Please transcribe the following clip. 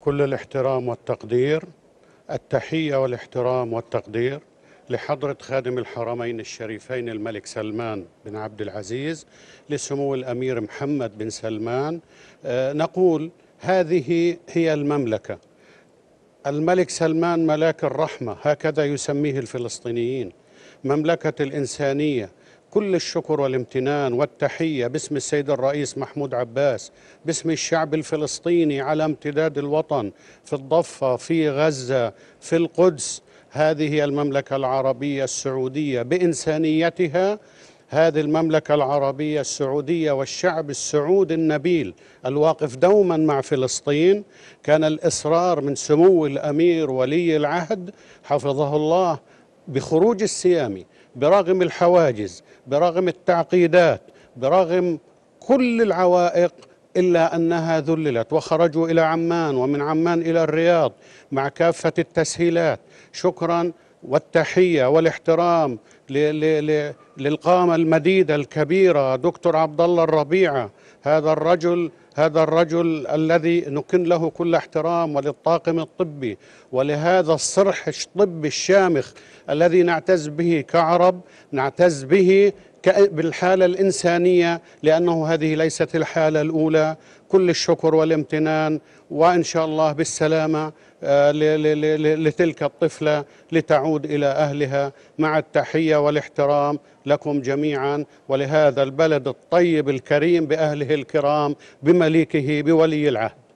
كل الاحترام والتقدير التحية والاحترام والتقدير لحضرة خادم الحرمين الشريفين الملك سلمان بن عبد العزيز لسمو الأمير محمد بن سلمان آه، نقول هذه هي المملكة الملك سلمان ملاك الرحمة هكذا يسميه الفلسطينيين مملكة الإنسانية كل الشكر والامتنان والتحية باسم السيد الرئيس محمود عباس باسم الشعب الفلسطيني على امتداد الوطن في الضفة في غزة في القدس هذه المملكة العربية السعودية بإنسانيتها هذه المملكة العربية السعودية والشعب السعودي النبيل الواقف دوما مع فلسطين كان الإصرار من سمو الأمير ولي العهد حفظه الله بخروج السيامي برغم الحواجز برغم التعقيدات برغم كل العوائق إلا أنها ذللت وخرجوا إلى عمان ومن عمان إلى الرياض مع كافة التسهيلات شكراً والتحية والاحترام للقامة المديدة الكبيرة دكتور عبد الله الربيعة هذا الرجل هذا الرجل الذي نكن له كل احترام وللطاقم الطبي ولهذا الصرح الطبي الشامخ الذي نعتز به كعرب نعتز به بالحالة الإنسانية لأنه هذه ليست الحالة الأولى كل الشكر والامتنان وإن شاء الله بالسلامة آه، لتلك الطفلة لتعود إلى أهلها مع التحية والاحترام لكم جميعا ولهذا البلد الطيب الكريم بأهله الكرام بمليكه بولي العهد